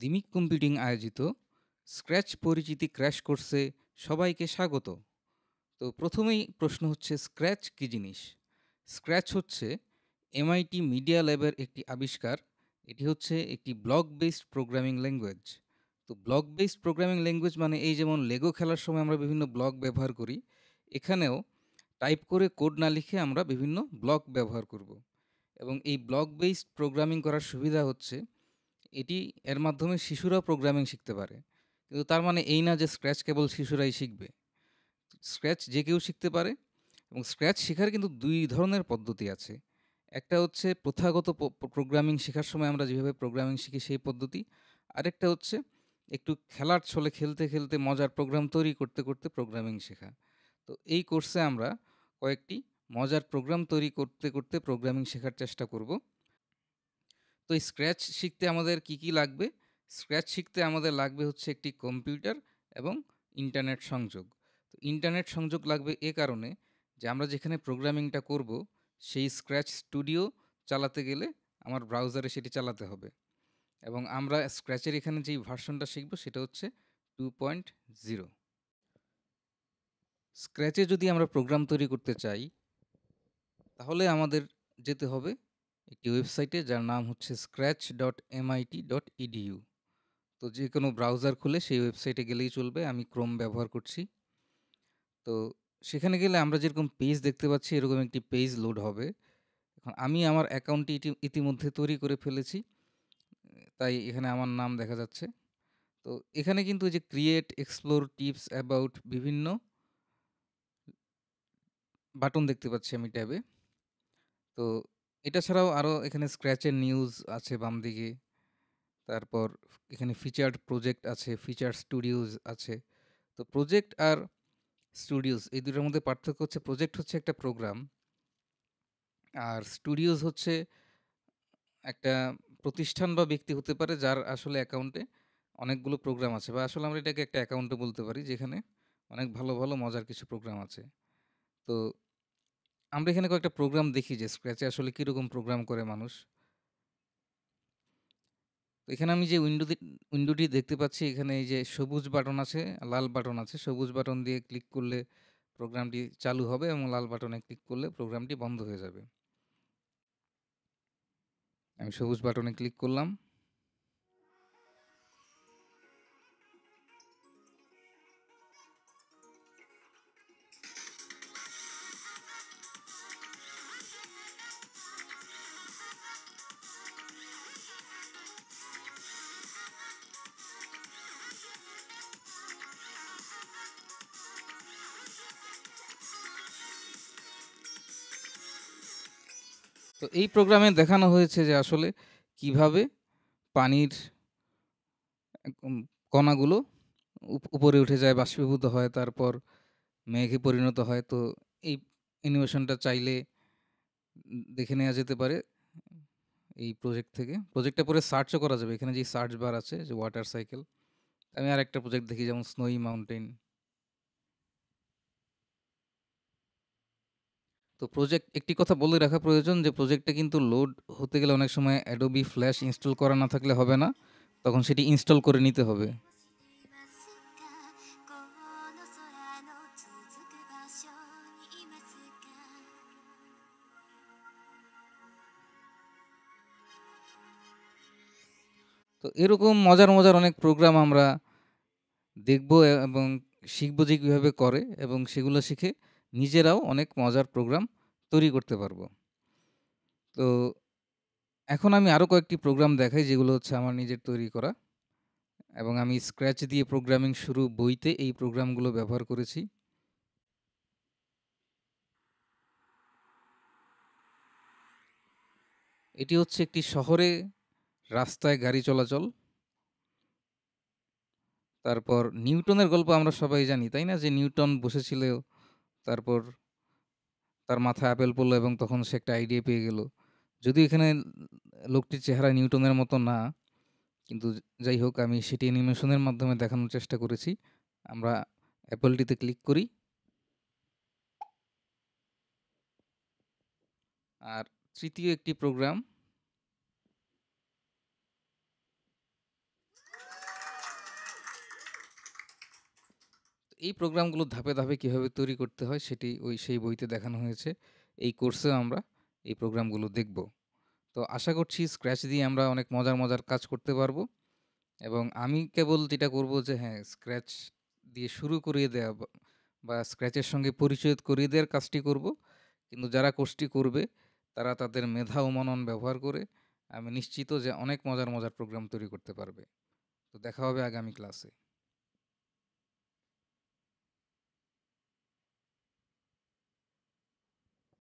দিমিক computing আয়োজিত Scratch পরিচিতি crash কোর্সে সবাইকে স্বাগত তো প্রথমেই প্রশ্ন হচ্ছে স্ক্র্যাচ কী জিনিস স্ক্র্যাচ হচ্ছে এমআইটি মিডিয়া ল্যাবের একটি আবিষ্কার এটি হচ্ছে একটি ব্লক বেসড প্রোগ্রামিং ল্যাঙ্গুয়েজ তো ব্লক বেসড প্রোগ্রামিং ল্যাঙ্গুয়েজ মানে এই যেমন লেগো খেলার সময় আমরা বিভিন্ন ব্লক ব্যবহার করি এখানেও টাইপ করে কোড না লিখে আমরা বিভিন্ন ব্লক ব্যবহার করব এবং এই ব্লক বেসড প্রোগ্রামিং করার সুবিধা হচ্ছে এটি এর মাধ্যমে শিশুরা প্রোগ্রামিং শিখতে পারে কিন্তু তার মানে এই না যে স্ক্র্যাচ কেবল শিশুরাই শিখবে স্ক্র্যাচ যে কেউ শিখতে পারে এবং স্ক্র্যাচ শেখার কিন্তু দুই ধরনের পদ্ধতি আছে একটা হচ্ছে প্রথাগত প্রোগ্রামিং শেখার সময় আমরা যেভাবে প্রোগ্রামিং শিখি সেই পদ্ধতি আরেকটা হচ্ছে একটু খেলার ছলে খেলতে খেলতে মজার প্রোগ্রাম তৈরি করতে করতে প্রোগ্রামিং শেখা তো এই কোর্সে আমরা কয়েকটি মজার প্রোগ্রাম তৈরি করতে করতে প্রোগ্রামিং শেখার চেষ্টা করব তো স্ক্র্যাচ শিখতে আমাদের কি কি লাগবে স্ক্র্যাচ শিখতে আমাদের লাগবে হচ্ছে একটি কম্পিউটার এবং ইন্টারনেট সংযোগ তো ইন্টারনেট সংযোগ লাগবে এ কারণে যে আমরা যেখানে প্রোগ্রামিংটা করব সেই স্ক্র্যাচ স্টুডিও চালাতে গেলে আমার ব্রাউজারে সেটি চালাতে হবে এবং আমরা স্ক্র্যাচের এখানে যেই ভার্সনটা শিখব সেটা হচ্ছে টু পয়েন্ট জিরো স্ক্র্যাচে যদি আমরা প্রোগ্রাম তৈরি করতে চাই তাহলে আমাদের যেতে হবে একটি ওয়েবসাইটে যার নাম হচ্ছে Scratch dot MIT dot edu তো যে কোনো ব্রাউজার খুলে সেই ওয়েবসাইটে গেলেই চলবে আমি ক্রোম ব্যবহার করছি তো সেখানে গেলে আমরা যেরকম পেজ দেখতে পাচ্ছি এরকম একটি পেজ লোড হবে এখন আমি আমার অ্যাকাউন্টটি ইতি ইতিমধ্যে তৈরি করে ফেলেছি তাই এখানে আমার নাম দেখা যাচ্ছে তো এখানে কিন্তু যে ক্রিয়েট এক্সপ্লোর টিপস অ্যাবাউট বিভিন্ন বাটন দেখতে পাচ্ছি আমি ট্যাবে তো এটা ছাড়াও আরও এখানে স্ক্র্যাচের নিউজ আছে বাম দিকে। তারপর এখানে ফিচার্ড প্রজেক্ট আছে, ফিচার স্টুডিওজ আছে। তো প্রজেক্ট আর স্টুডিওস এই দুটোর মধ্যে পার্থক্য হচ্ছে প্রজেক্ট হচ্ছে একটা প্রোগ্রাম আর স্টুডিওস হচ্ছে একটা প্রতিষ্ঠান বা ব্যক্তি হতে পারে যার আসলে অ্যাকাউন্টে অনেকগুলো প্রোগ্রাম আছে বা আসলে আমরা এটাকে একটা অ্যাকাউন্টও বলতে পারি যেখানে অনেক ভালো, ভালো মজার কিছু প্রোগ্রাম আছে। তো আমরা এখানে কয়েকটা প্রোগ্রাম দেখি যে স্ক্র্যাচে আসলে কীরকম প্রোগ্রাম করে মানুষ তো এখানে আমি যে উইন্ডো উইন্ডোটি দেখতে পাচ্ছি এখানে এই যে সবুজ বাটন আছে লাল বাটন আছে সবুজ বাটন দিয়ে ক্লিক করলে প্রোগ্রামটি চালু হবে এবং লাল বাটনে ক্লিক করলে প্রোগ্রামটি বন্ধ হয়ে যাবে আমি সবুজ বাটনে ক্লিক করলাম তো এই প্রোগ্রামে দেখানো হয়েছে যে আসলে কিভাবে পানির কণাগুলো উপরে উঠে যায় বাষ্পীভূত হয় তারপর মেঘে পরিণত হয় তো এই অ্যানিমেশনটা চাইলে দেখে নেওয়া যেতে পারে এই প্রজেক্ট থেকে প্রজেক্টটা পরে সার্চও করা যাবে এখানে যে সার্চ বার আছে যে ওয়াটার সাইকেল আমি আর একটা প্রজেক্ট দেখি যেমন স্নোই মাউন্টেন তো প্রজেক্ট একটি কথা বলে রাখা প্রয়োজন যে প্রজেক্টটা কিন্তু লোড হতে গেলে অনেক সময় অ্যাডোবি ফ্ল্যাশ ইনস্টল করা না থাকলে হবে না তখন সেটি ইনস্টল করে নিতে হবে তো এরকম মজার মজার অনেক প্রোগ্রাম আমরা দেখব এবং শিখব যে কীভাবে করে এবং সেগুলো শিখে নিজেরাও অনেক মজার প্রোগ্রাম তৈরি করতে পারবো তো এখন আমি আরও কয়েকটি প্রোগ্রাম দেখাই যেগুলো হচ্ছে আমার নিজের তৈরি করা এবং আমি স্ক্র্যাচ দিয়ে প্রোগ্রামিং শুরু বইতে এই প্রোগ্রামগুলো ব্যবহার করেছি এটি হচ্ছে একটি শহরে রাস্তায় গাড়ি চলাচল তারপর নিউটনের গল্প আমরা সবাই জানি তাই না যে নিউটন বসেছিল তারপর তার মাথায় আপেল পড়লো এবং তখন সে একটা আইডিয়া পেয়ে গেল যদিও এখানে লোকটির চেহারা নিউটনের মতো না কিন্তু যাই হোক আমি সেটি অ্যানিমেশনের মাধ্যমে দেখানোর চেষ্টা করেছি আমরা অ্যাপেলটিতে ক্লিক করি আর তৃতীয় একটি প্রোগ্রাম এই প্রোগ্রামগুলো ধাপে ধাপে কীভাবে তৈরি করতে হয় সেটি ওই সেই বইতে দেখানো হয়েছে এই কোর্সেও আমরা এই প্রোগ্রামগুলো দেখব তো আশা করছি স্ক্র্যাচ দিয়ে আমরা অনেক মজার মজার কাজ করতে পারবো এবং আমি কেবল যেটা করব যে হ্যাঁ স্ক্র্যাচ দিয়ে শুরু করিয়ে দেওয়া বা স্ক্র্যাচের সঙ্গে পরিচয় করিয়ে দেওয়ার কাজটি করব কিন্তু যারা কোর্সটি করবে তারা তাদের মেধা ও মনন ব্যবহার করে আমি নিশ্চিত যে অনেক মজার মজার প্রোগ্রাম তৈরি করতে পারবে তো দেখা হবে আগামী ক্লাসে